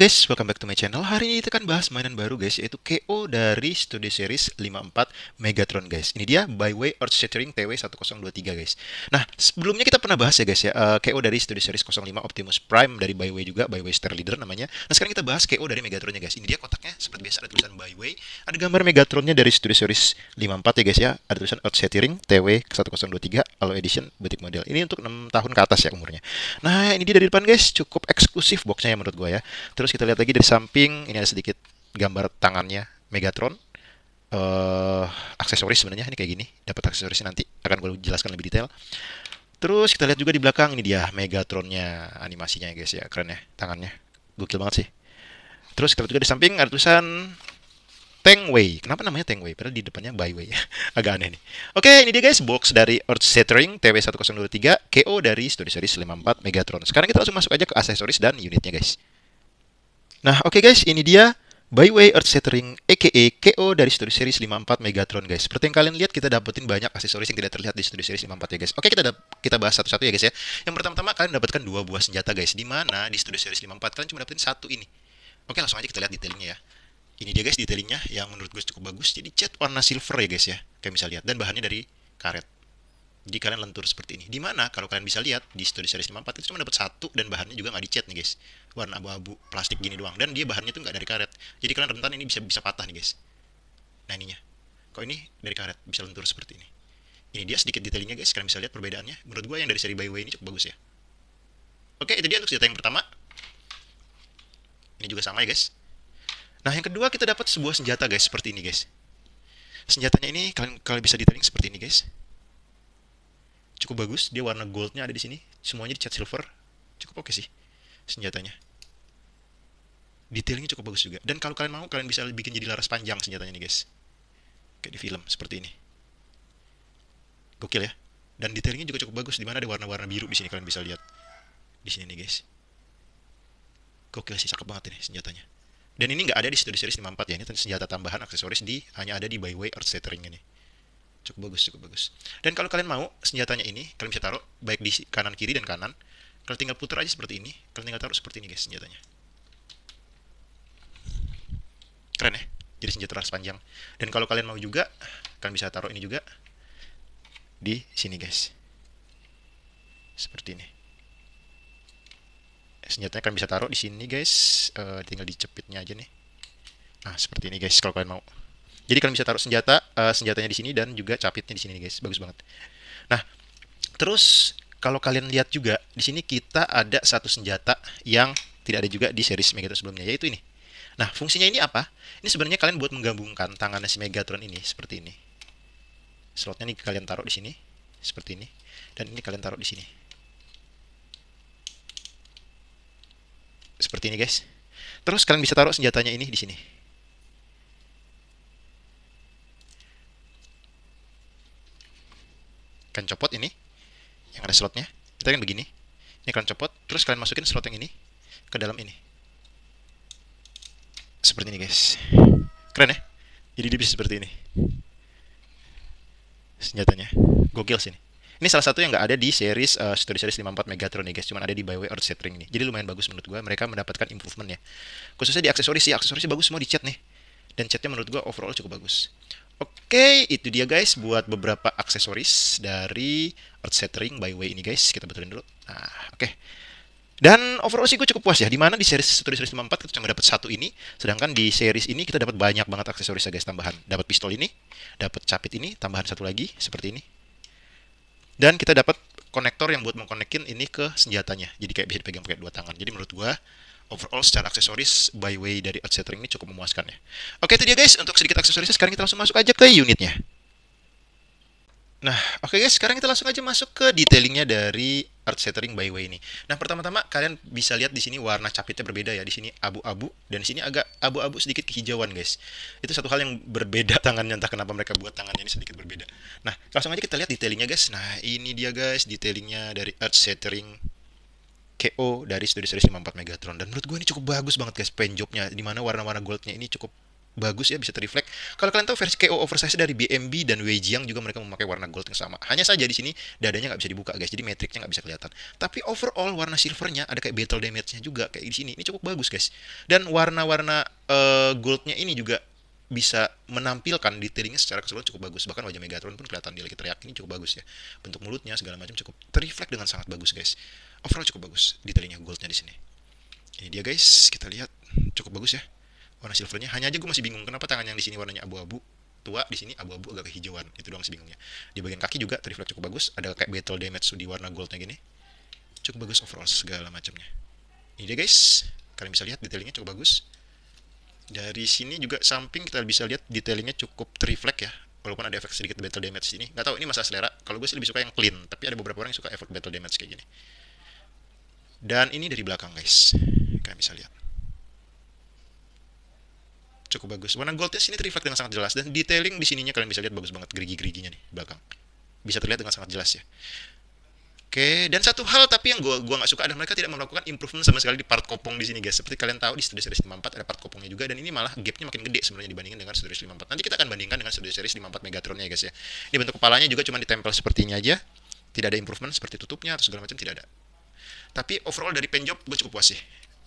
guys, welcome back to my channel. Hari ini kita akan bahas mainan baru guys, yaitu KO dari Studio Series 54 Megatron guys. Ini dia by way Earth Shattering TW1023 guys. Nah, sebelumnya kita pernah bahas ya guys ya, uh, eh, KO dari Studio Series 05 Optimus Prime dari by way juga, by way Star Leader namanya. Nah, sekarang kita bahas KO dari Megatronnya guys. Ini dia kotaknya, seperti biasa ada tulisan by way, ada gambar Megatronnya dari Studio Series 54 ya guys ya, ada tulisan Earth Shattering TW1023 Alloy Edition Boutique Model. Ini untuk 6 tahun ke atas ya umurnya. Nah, ini dia dari depan guys, cukup eksklusif boxnya ya menurut gue ya. Terus terus kita lihat lagi dari samping ini ada sedikit gambar tangannya Megatron uh, aksesoris sebenarnya ini kayak gini dapat aksesorisnya nanti akan gue jelaskan lebih detail terus kita lihat juga di belakang ini dia Megatronnya animasinya ya guys ya keren ya tangannya gokil banget sih terus kita lihat juga di samping ada tulisan Tengway. Kenapa namanya Tengway? Padahal di depannya Byway ya. Agak aneh nih. Oke, ini dia guys box dari Earth Shattering TW1023 KO dari Story Series 54 Megatron. Sekarang kita langsung masuk aja ke aksesoris dan unitnya guys. Nah, oke okay guys, ini dia Byway Earth Shattering aka KO dari Studio Series 54 Megatron guys. Seperti yang kalian lihat kita dapetin banyak aksesoris yang tidak terlihat di Studio Series 54 ya guys. Oke, kita kita bahas satu-satu ya guys ya. Yang pertama-tama kalian dapatkan dua buah senjata guys. Di mana di Studio Series 54 kalian cuma dapetin satu ini. Oke, langsung aja kita lihat detailnya ya. Ini dia guys detailnya yang menurut gue cukup bagus. Jadi cat warna silver ya guys ya. Kayak bisa lihat dan bahannya dari karet di kalian lentur seperti ini. Dimana kalau kalian bisa lihat di studi series 54 itu cuma dapat satu dan bahannya juga nggak dicat nih guys. Warna abu-abu plastik gini doang dan dia bahannya tuh nggak dari karet. Jadi kalian rentan ini bisa bisa patah nih guys. Nah ininya. Kok ini dari karet bisa lentur seperti ini. Ini dia sedikit detailnya guys. Kalian bisa lihat perbedaannya. Menurut gue yang dari seri Byway ini cukup bagus ya. Oke itu dia untuk senjata yang pertama. Ini juga sama ya guys. Nah yang kedua kita dapat sebuah senjata guys seperti ini guys. Senjatanya ini kalian kalau bisa detailing seperti ini guys cukup bagus dia warna goldnya ada di sini semuanya dicat silver cukup oke okay sih senjatanya detailnya cukup bagus juga dan kalau kalian mau kalian bisa bikin jadi laras panjang senjatanya nih guys kayak di film seperti ini gokil ya dan detailnya juga cukup bagus dimana ada warna-warna biru di sini kalian bisa lihat di sini nih guys gokil sih cakep banget ini senjatanya dan ini nggak ada di situ di series 54 ya ini senjata tambahan aksesoris di hanya ada di byway earth shattering ini cukup bagus cukup bagus dan kalau kalian mau senjatanya ini kalian bisa taruh baik di kanan kiri dan kanan kalian tinggal putar aja seperti ini kalian tinggal taruh seperti ini guys senjatanya keren ya jadi senjata ras panjang dan kalau kalian mau juga kalian bisa taruh ini juga di sini guys seperti ini senjatanya kalian bisa taruh di sini guys uh, tinggal dicepitnya aja nih nah seperti ini guys kalau kalian mau jadi kalian bisa taruh senjata, uh, senjatanya di sini dan juga capitnya di sini guys. Bagus banget. Nah, terus kalau kalian lihat juga di sini kita ada satu senjata yang tidak ada juga di series Megatron sebelumnya yaitu ini. Nah, fungsinya ini apa? Ini sebenarnya kalian buat menggabungkan tangannya si Megatron ini seperti ini. Slotnya nih kalian taruh di sini seperti ini dan ini kalian taruh di sini. Seperti ini, guys. Terus kalian bisa taruh senjatanya ini di sini. kalian copot ini yang ada slotnya kita kan begini ini kalian copot terus kalian masukin slot yang ini ke dalam ini seperti ini guys keren ya jadi dia bisa seperti ini senjatanya gokil sih ini ini salah satu yang nggak ada di series uh, eh, story series 54 Megatron nih guys, cuman ada di byway Earth Shattering ini Jadi lumayan bagus menurut gua, mereka mendapatkan improvement ya. Khususnya di aksesoris sih, aksesoris bagus semua di chat nih. Dan chatnya menurut gua overall cukup bagus. Oke, itu dia guys buat beberapa aksesoris dari Earth Shattering by Way ini guys. Kita betulin dulu. Nah, oke. Dan overall sih gue cukup puas ya, dimana di series 1 series 54 kita cuma dapat satu ini, sedangkan di series ini kita dapat banyak banget aksesoris ya guys tambahan. Dapat pistol ini, dapat capit ini, tambahan satu lagi seperti ini. Dan kita dapat yang buat mengkonekin ini ke senjatanya. Jadi kayak bisa dipegang pakai dua tangan. Jadi menurut gua overall secara aksesoris by way dari outsetting ini cukup memuaskan ya. Oke, itu dia guys untuk sedikit aksesorisnya. Sekarang kita langsung masuk aja ke unitnya. Nah, oke okay guys, sekarang kita langsung aja masuk ke detailingnya dari earth shattering by way ini. Nah, pertama-tama kalian bisa lihat di sini warna capitnya berbeda ya. Di sini abu-abu dan di sini agak abu-abu sedikit kehijauan, guys. Itu satu hal yang berbeda tangannya entah kenapa mereka buat tangannya ini sedikit berbeda. Nah, langsung aja kita lihat detailingnya, guys. Nah, ini dia guys detailingnya dari earth shattering KO dari Studio Series 54 Megatron dan menurut gue ini cukup bagus banget guys paint jobnya dimana warna-warna goldnya ini cukup bagus ya bisa terreflect. Kalau kalian tahu versi KO oversize dari BMB dan Weijiang juga mereka memakai warna gold yang sama. Hanya saja di sini dadanya nggak bisa dibuka guys, jadi metriknya nggak bisa kelihatan. Tapi overall warna silvernya ada kayak battle damage-nya juga kayak di sini. Ini cukup bagus guys. Dan warna-warna uh, goldnya ini juga bisa menampilkan detailingnya secara keseluruhan cukup bagus bahkan wajah Megatron pun kelihatan dia lagi teriak ini cukup bagus ya bentuk mulutnya segala macam cukup terreflect dengan sangat bagus guys overall cukup bagus detailingnya goldnya di sini ini dia guys kita lihat cukup bagus ya warna silvernya hanya aja gue masih bingung kenapa tangan yang di sini warnanya abu-abu tua di sini abu-abu agak kehijauan itu doang sih bingungnya di bagian kaki juga triflex cukup bagus ada kayak battle damage di warna goldnya gini cukup bagus overall segala macamnya ini dia guys kalian bisa lihat detailnya cukup bagus dari sini juga samping kita bisa lihat detailnya cukup triflex ya walaupun ada efek sedikit battle damage sini nggak tahu ini masalah selera kalau gue sih lebih suka yang clean tapi ada beberapa orang yang suka efek battle damage kayak gini dan ini dari belakang guys kalian bisa lihat cukup bagus. Warna goldnya sini terlihat dengan sangat jelas dan detailing di sininya kalian bisa lihat bagus banget gerigi-geriginya nih belakang. Bisa terlihat dengan sangat jelas ya. Oke, dan satu hal tapi yang gua gua nggak suka adalah mereka tidak melakukan improvement sama sekali di part kopong di sini guys. Seperti kalian tahu di Studio Series 54 ada part kopongnya juga dan ini malah gapnya makin gede sebenarnya dibandingkan dengan Studio Series 54. Nanti kita akan bandingkan dengan Studio Series 54 Megatronnya ya guys ya. Ini bentuk kepalanya juga cuma ditempel ini aja. Tidak ada improvement seperti tutupnya atau segala macam tidak ada. Tapi overall dari penjob gue cukup puas sih.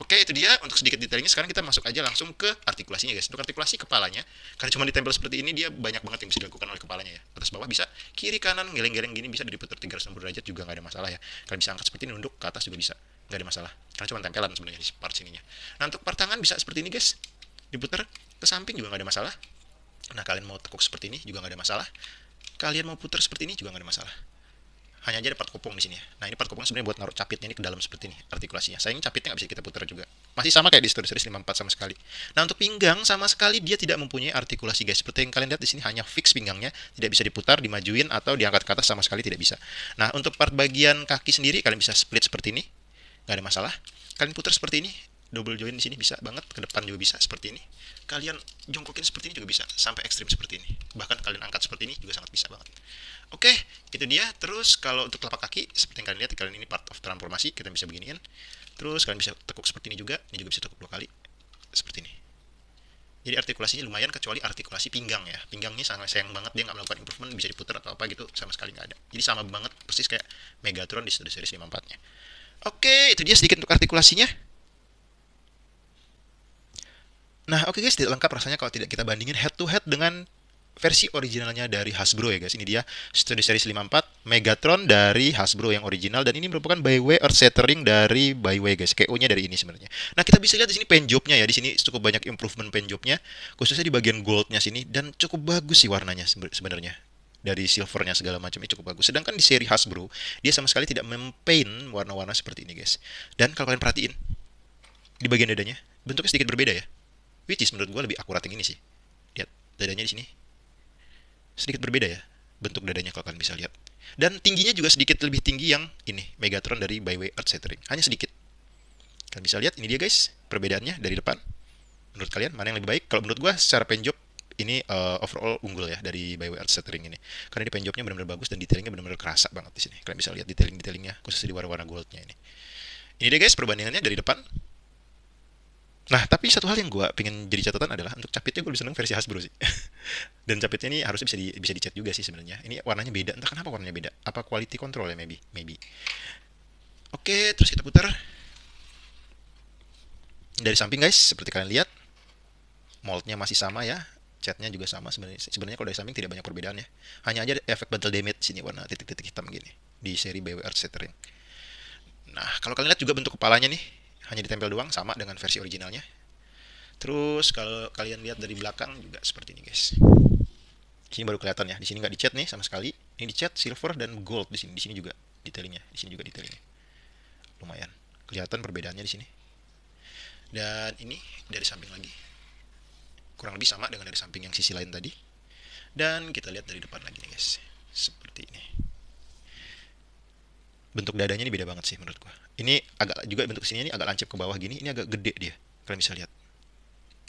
Oke, itu dia untuk sedikit detailnya. Sekarang kita masuk aja langsung ke artikulasinya, guys. Untuk artikulasi kepalanya, karena cuma ditempel seperti ini, dia banyak banget yang bisa dilakukan oleh kepalanya ya. Atas bawah bisa, kiri kanan, geleng-geleng gini bisa diputar 360 derajat juga nggak ada masalah ya. Kalian bisa angkat seperti ini, nunduk ke atas juga bisa. Nggak ada masalah. Karena cuma tempelan sebenarnya di part sininya. Nah, untuk part tangan bisa seperti ini, guys. Diputar ke samping juga nggak ada masalah. Nah, kalian mau tekuk seperti ini juga nggak ada masalah. Kalian mau putar seperti ini juga nggak ada masalah hanya aja ada part kopong di sini ya. Nah ini part kopong sebenarnya buat naruh capitnya ini ke dalam seperti ini artikulasinya. Sayang capitnya nggak bisa kita putar juga. Masih sama kayak di Studio Series 54 sama sekali. Nah untuk pinggang sama sekali dia tidak mempunyai artikulasi guys. Seperti yang kalian lihat di sini hanya fix pinggangnya, tidak bisa diputar, dimajuin atau diangkat ke atas sama sekali tidak bisa. Nah untuk part bagian kaki sendiri kalian bisa split seperti ini, nggak ada masalah. Kalian putar seperti ini, double join di sini bisa banget ke depan juga bisa seperti ini kalian jongkokin seperti ini juga bisa sampai ekstrim seperti ini bahkan kalian angkat seperti ini juga sangat bisa banget oke itu dia terus kalau untuk telapak kaki seperti yang kalian lihat kalian ini part of transformasi kita bisa kan terus kalian bisa tekuk seperti ini juga ini juga bisa tekuk dua kali seperti ini jadi artikulasinya lumayan kecuali artikulasi pinggang ya pinggangnya sangat sayang banget dia nggak melakukan improvement bisa diputar atau apa gitu sama sekali nggak ada jadi sama banget persis kayak Megatron di series 54 nya oke itu dia sedikit untuk artikulasinya Nah, oke okay guys, tidak lengkap rasanya kalau tidak kita bandingin head to head dengan versi originalnya dari Hasbro ya guys. Ini dia Studio Series 54 Megatron dari Hasbro yang original dan ini merupakan Byway or Shattering dari Byway guys. KO-nya dari ini sebenarnya. Nah, kita bisa lihat di sini paint job ya. Di sini cukup banyak improvement paint job khususnya di bagian gold-nya sini dan cukup bagus sih warnanya sebenarnya dari silvernya segala macamnya cukup bagus. Sedangkan di seri Hasbro, dia sama sekali tidak mempaint warna-warna seperti ini, guys. Dan kalau kalian perhatiin di bagian dadanya, bentuknya sedikit berbeda ya. Which is menurut gue lebih akurat yang ini sih. Lihat, dadanya di sini. Sedikit berbeda ya, bentuk dadanya kalau kalian bisa lihat. Dan tingginya juga sedikit lebih tinggi yang ini, Megatron dari By Way Earth Shattering. Hanya sedikit. Kalian bisa lihat, ini dia guys, perbedaannya dari depan. Menurut kalian, mana yang lebih baik? Kalau menurut gue, secara penjob, ini uh, overall unggul ya dari By Way Art Shattering ini. Karena ini penjobnya benar-benar bagus dan detailingnya benar-benar kerasa banget di sini. Kalian bisa lihat detailing-detailingnya, khususnya di warna-warna goldnya ini. Ini dia guys perbandingannya dari depan Nah, tapi satu hal yang gue pengen jadi catatan adalah untuk capitnya gue lebih seneng versi Hasbro sih. Dan capitnya ini harusnya bisa di, bisa dicat juga sih sebenarnya. Ini warnanya beda, entah kenapa warnanya beda. Apa quality control ya maybe, maybe. Oke, terus kita putar. Dari samping guys, seperti kalian lihat, moldnya masih sama ya. Catnya juga sama sebenarnya. Sebenarnya kalau dari samping tidak banyak perbedaannya. Hanya aja efek battle damage sini warna titik-titik hitam gini di seri BWR Shattering. Nah, kalau kalian lihat juga bentuk kepalanya nih, hanya ditempel doang sama dengan versi originalnya. Terus kalau kalian lihat dari belakang juga seperti ini guys. Di sini baru kelihatan ya. Di sini nggak dicat nih sama sekali. Ini dicat silver dan gold di sini. Di sini juga detailnya. Di sini juga detailnya. Lumayan. Kelihatan perbedaannya di sini. Dan ini dari samping lagi. Kurang lebih sama dengan dari samping yang sisi lain tadi. Dan kita lihat dari depan lagi nih guys. Seperti ini bentuk dadanya ini beda banget sih menurut gua. Ini agak juga bentuk sini ini agak lancip ke bawah gini, ini agak gede dia. Kalian bisa lihat.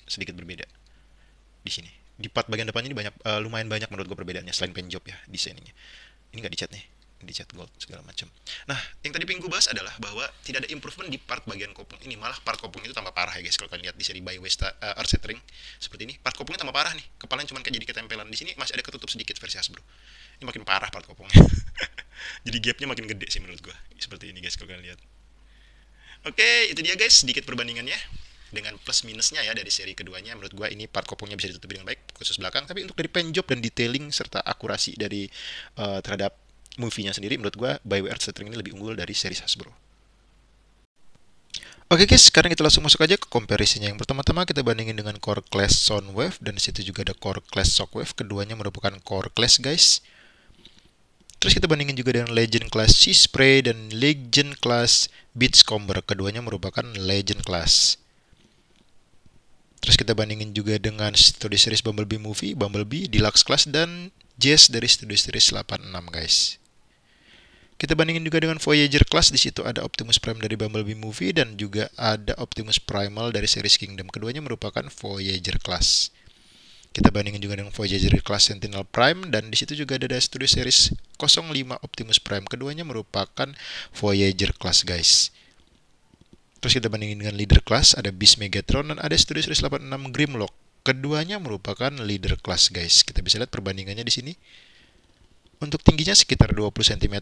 Sedikit berbeda. Di sini. Di part bagian depannya ini banyak uh, lumayan banyak menurut gua perbedaannya selain penjop job ya desainnya. Ini nggak dicat nih dicat gold segala macam. Nah, yang tadi pinggu bahas adalah bahwa tidak ada improvement di part bagian kopung ini, malah part kopung itu tambah parah ya guys. Kalau kalian lihat di seri by Westa uh, eh, Arsetring seperti ini, part kopungnya tambah parah nih. Kepalanya cuma kayak jadi ketempelan. Di sini masih ada ketutup sedikit versi Hasbro ini makin parah part kopongnya jadi gapnya makin gede sih menurut gua seperti ini guys kalau kalian lihat oke okay, itu dia guys sedikit perbandingannya dengan plus minusnya ya dari seri keduanya menurut gua ini part kopongnya bisa ditutupi dengan baik khusus belakang tapi untuk dari pen job dan detailing serta akurasi dari uh, terhadap movie-nya sendiri menurut gue Bioware Stuttering ini lebih unggul dari seri Hasbro Oke guys, sekarang kita langsung masuk aja ke comparison yang pertama-tama kita bandingin dengan Core Class Soundwave dan situ juga ada Core Class Shockwave, keduanya merupakan Core Class guys. Terus kita bandingin juga dengan Legend Class Sea Spray dan Legend Class Beachcomber. Keduanya merupakan Legend Class. Terus kita bandingin juga dengan Studio Series Bumblebee Movie, Bumblebee, Deluxe Class, dan Jazz dari Studio Series 86 guys. Kita bandingin juga dengan Voyager Class, di situ ada Optimus Prime dari Bumblebee Movie dan juga ada Optimus Primal dari series Kingdom. Keduanya merupakan Voyager Class. Kita bandingkan juga dengan Voyager kelas Sentinel Prime dan di situ juga ada Studio Series 05 Optimus Prime. Keduanya merupakan Voyager kelas, guys. Terus kita bandingkan dengan Leader kelas, ada Beast Megatron dan ada Studio Series 86 Grimlock. Keduanya merupakan Leader kelas, guys. Kita bisa lihat perbandingannya di sini. Untuk tingginya sekitar 20 cm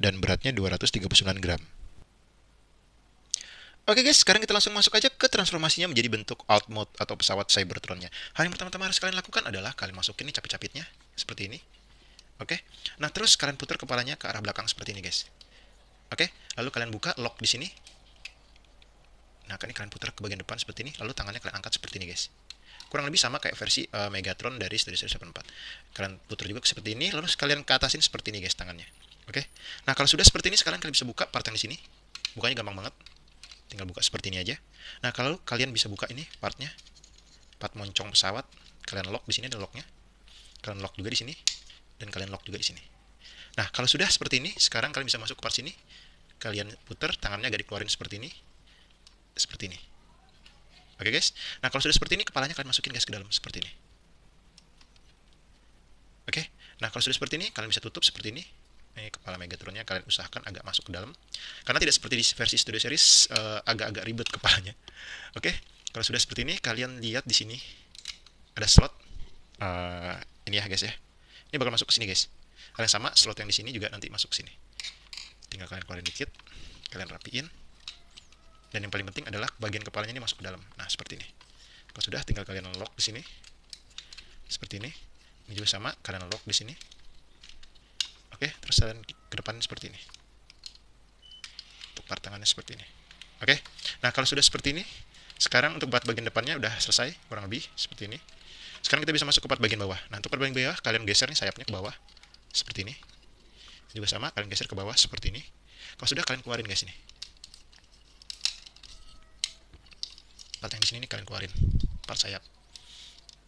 dan beratnya 239 gram. Oke guys, sekarang kita langsung masuk aja ke transformasinya menjadi bentuk alt mode atau pesawat Cybertronnya. Hal yang pertama-tama harus kalian lakukan adalah kalian masukin nih capit-capitnya seperti ini. Oke. Nah, terus kalian putar kepalanya ke arah belakang seperti ini, guys. Oke, lalu kalian buka lock di sini. Nah, ini kalian putar ke bagian depan seperti ini, lalu tangannya kalian angkat seperti ini, guys. Kurang lebih sama kayak versi uh, Megatron dari Studio 74. Kalian putar juga seperti ini, lalu kalian ke atasin seperti ini, guys, tangannya. Oke. Nah, kalau sudah seperti ini, sekarang kalian bisa buka part yang di sini. Bukanya gampang banget tinggal buka seperti ini aja nah kalau kalian bisa buka ini partnya part moncong pesawat kalian lock di sini ada locknya kalian lock juga di sini dan kalian lock juga di sini nah kalau sudah seperti ini sekarang kalian bisa masuk ke part sini kalian putar tangannya agak dikeluarin seperti ini seperti ini oke guys nah kalau sudah seperti ini kepalanya kalian masukin guys ke dalam seperti ini oke nah kalau sudah seperti ini kalian bisa tutup seperti ini ini eh, kepala Megatronnya kalian usahakan agak masuk ke dalam karena tidak seperti di versi Studio Series eh, agak-agak uh, ribet kepalanya oke okay? kalau sudah seperti ini kalian lihat di sini ada slot uh, ini ya guys ya ini bakal masuk ke sini guys kalian sama slot yang di sini juga nanti masuk ke sini tinggal kalian keluarin dikit kalian rapiin dan yang paling penting adalah bagian kepalanya ini masuk ke dalam nah seperti ini kalau sudah tinggal kalian lock di sini seperti ini ini juga sama kalian lock di sini Oke, terus jalan ke depannya seperti ini. Untuk part tangannya seperti ini. Oke, nah kalau sudah seperti ini, sekarang untuk part bagian depannya udah selesai, kurang lebih seperti ini. Sekarang kita bisa masuk ke part bagian bawah. Nah, untuk part bagian bawah, kalian geser nih sayapnya ke bawah, seperti ini. Ini juga sama, kalian geser ke bawah, seperti ini. Kalau sudah, kalian keluarin guys ini. Part yang di sini nih kalian keluarin, part sayap.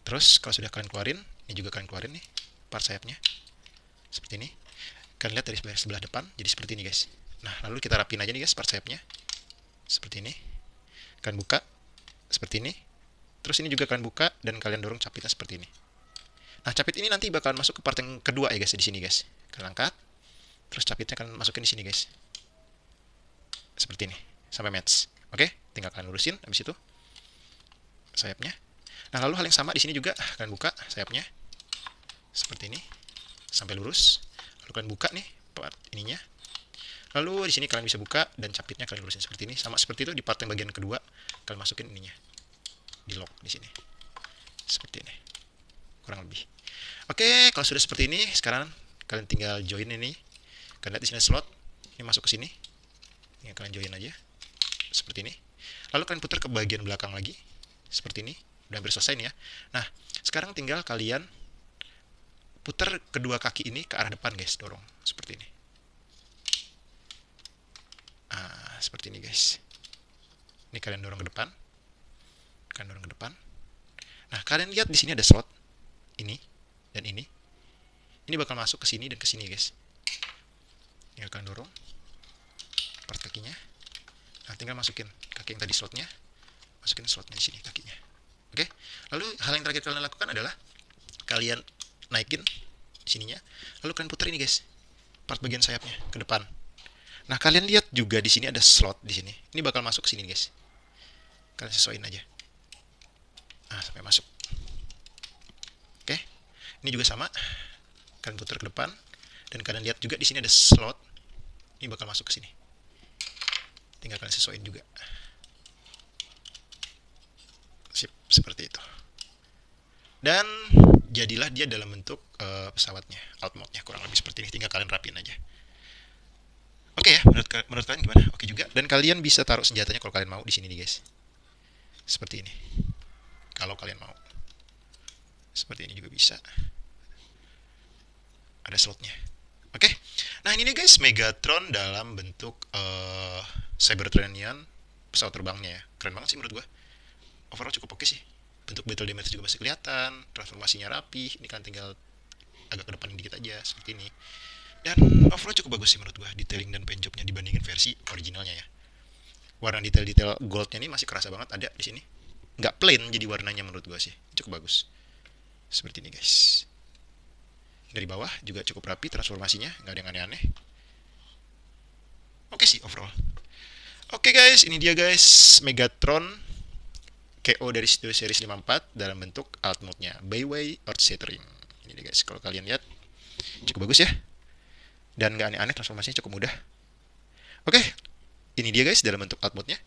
Terus, kalau sudah kalian keluarin, ini juga kalian keluarin nih, part sayapnya. Seperti ini. Kalian lihat dari sebelah, depan, jadi seperti ini guys. Nah, lalu kita rapin aja nih guys part sayapnya. Seperti ini. Kalian buka, seperti ini. Terus ini juga kalian buka, dan kalian dorong capitnya seperti ini. Nah, capit ini nanti bakalan masuk ke part yang kedua ya guys, di sini guys. Kalian angkat, terus capitnya akan masukin di sini guys. Seperti ini, sampai match. Oke, tinggal kalian lurusin, habis itu sayapnya. Nah, lalu hal yang sama di sini juga kalian buka sayapnya seperti ini sampai lurus lalu kalian buka nih part ininya lalu di sini kalian bisa buka dan capitnya kalian lurusin seperti ini sama seperti itu di part yang bagian kedua kalian masukin ininya di lock di sini seperti ini kurang lebih oke kalau sudah seperti ini sekarang kalian tinggal join ini kalian lihat di sini slot ini masuk ke sini ini kalian join aja seperti ini lalu kalian putar ke bagian belakang lagi seperti ini udah hampir selesai nih ya nah sekarang tinggal kalian putar kedua kaki ini ke arah depan guys dorong seperti ini ah, seperti ini guys ini kalian dorong ke depan kalian dorong ke depan nah kalian lihat di sini ada slot ini dan ini ini bakal masuk ke sini dan ke sini guys ini akan dorong part kakinya nah tinggal masukin kaki yang tadi slotnya masukin slotnya di sini kakinya oke lalu hal yang terakhir kalian lakukan adalah kalian naikin sininya lalu kalian putar ini guys part bagian sayapnya ke depan nah kalian lihat juga di sini ada slot di sini ini bakal masuk ke sini guys kalian sesuaiin aja Nah, sampai masuk oke ini juga sama kalian putar ke depan dan kalian lihat juga di sini ada slot ini bakal masuk ke sini tinggal kalian sesuaiin juga sip seperti itu dan jadilah dia dalam bentuk uh, pesawatnya outmode-nya kurang lebih seperti ini tinggal kalian rapiin aja oke okay ya menurut menurut kalian gimana oke okay juga dan kalian bisa taruh senjatanya kalau kalian mau di sini nih guys seperti ini kalau kalian mau seperti ini juga bisa ada slotnya oke okay? nah ini nih guys Megatron dalam bentuk uh, Cybertronian pesawat terbangnya ya keren banget sih menurut gue overall cukup oke okay sih bentuk battle damage juga masih kelihatan transformasinya rapi ini kan tinggal agak ke depan dikit aja seperti ini dan overall cukup bagus sih menurut gua detailing dan paint jobnya dibandingin versi originalnya ya warna detail-detail goldnya ini masih kerasa banget ada di sini nggak plain jadi warnanya menurut gua sih cukup bagus seperti ini guys dari bawah juga cukup rapi transformasinya nggak ada yang aneh-aneh oke sih overall oke guys ini dia guys Megatron KO dari Studio Series 54 dalam bentuk alt mode-nya, Bayway or Shattering. Ini deh guys, kalau kalian lihat cukup bagus ya. Dan nggak aneh-aneh transformasinya cukup mudah. Oke, okay, ini dia guys dalam bentuk alt mode-nya.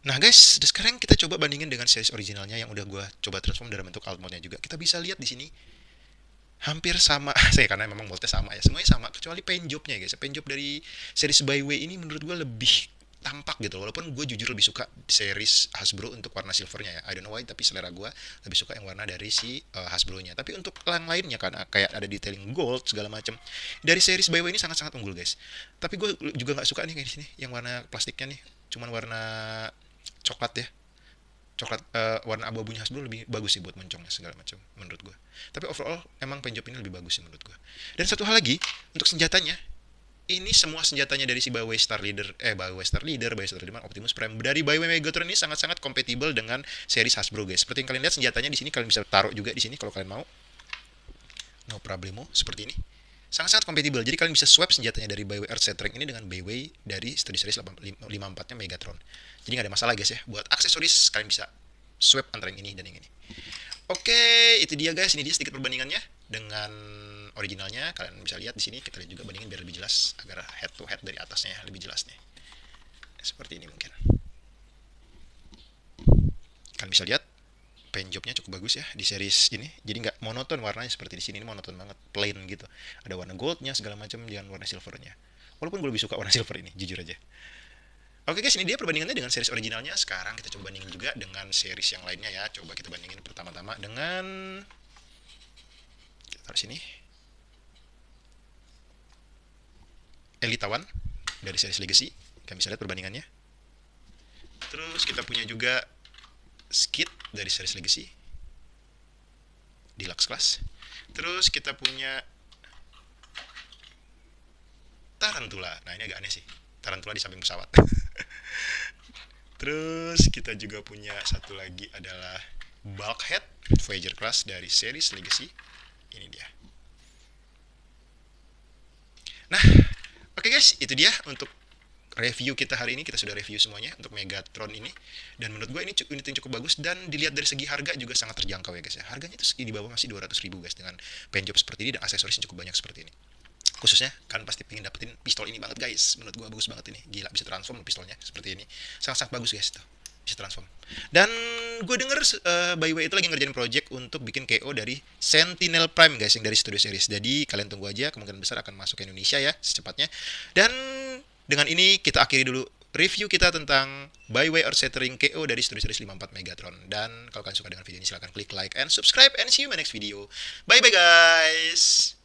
Nah guys, sekarang kita coba bandingin dengan series originalnya yang udah gue coba transform dalam bentuk alt mode-nya juga. Kita bisa lihat di sini hampir sama. Saya karena memang mode sama ya, semuanya sama kecuali paint job-nya guys. Paint job dari series Byway ini menurut gue lebih tampak gitu walaupun gue jujur lebih suka series Hasbro untuk warna silvernya ya I don't know why tapi selera gue lebih suka yang warna dari si uh, Hasbro-nya tapi untuk yang lainnya kan ah, kayak ada detailing gold segala macem dari series BW ini sangat-sangat unggul guys tapi gue juga nggak suka nih kayak di sini yang warna plastiknya nih cuman warna coklat ya coklat uh, warna abu abu nya Hasbro lebih bagus sih buat mencongnya segala macem menurut gue tapi overall emang penjop ini lebih bagus sih menurut gue dan satu hal lagi untuk senjatanya ini semua senjatanya dari si Byway Star Leader, eh Byway Star Leader, Byway Star Leader, Optimus Prime dari Byway Megatron ini sangat-sangat kompatibel dengan series Hasbro guys. Seperti yang kalian lihat senjatanya di sini kalian bisa taruh juga di sini kalau kalian mau. No problemo seperti ini. Sangat-sangat kompatibel. Jadi kalian bisa swap senjatanya dari Byway Earth Shattering ini dengan Byway dari Study Series 54-nya Megatron. Jadi nggak ada masalah guys ya. Buat aksesoris kalian bisa swap antara yang ini dan yang ini. Oke, itu dia guys. Ini dia sedikit perbandingannya dengan originalnya kalian bisa lihat di sini kita lihat juga bandingin biar lebih jelas agar head to head dari atasnya lebih jelas nih seperti ini mungkin kalian bisa lihat paint jobnya cukup bagus ya di series ini jadi nggak monoton warnanya seperti di sini ini monoton banget plain gitu ada warna goldnya segala macam dengan warna silvernya walaupun gue lebih suka warna silver ini jujur aja Oke guys, ini dia perbandingannya dengan series originalnya. Sekarang kita coba bandingin juga dengan series yang lainnya ya. Coba kita bandingin pertama-tama dengan kita taruh sini. Elitawan dari series Legacy. Kalian bisa lihat perbandingannya. Terus kita punya juga Skid dari series Legacy. Deluxe Class. Terus kita punya Tarantula. Nah ini agak aneh sih. Tarantula di samping pesawat. Terus kita juga punya satu lagi adalah Bulkhead Voyager Class dari series Legacy. Ini dia. Nah, Oke okay guys, itu dia untuk review kita hari ini. Kita sudah review semuanya untuk Megatron ini. Dan menurut gue ini unit yang cukup bagus dan dilihat dari segi harga juga sangat terjangkau ya guys. Ya. Harganya itu di bawah masih 200 ribu guys dengan job seperti ini dan aksesoris yang cukup banyak seperti ini. Khususnya kalian pasti pengen dapetin pistol ini banget guys. Menurut gue bagus banget ini. Gila bisa transform pistolnya seperti ini. Sangat-sangat bagus guys tuh bisa transform. Dan gue denger uh, by way itu lagi ngerjain project untuk bikin KO dari Sentinel Prime guys yang dari Studio Series. Jadi kalian tunggu aja kemungkinan besar akan masuk ke Indonesia ya secepatnya. Dan dengan ini kita akhiri dulu review kita tentang By Way or Shattering KO dari Studio Series 54 Megatron. Dan kalau kalian suka dengan video ini silahkan klik like and subscribe and see you in my next video. Bye bye guys.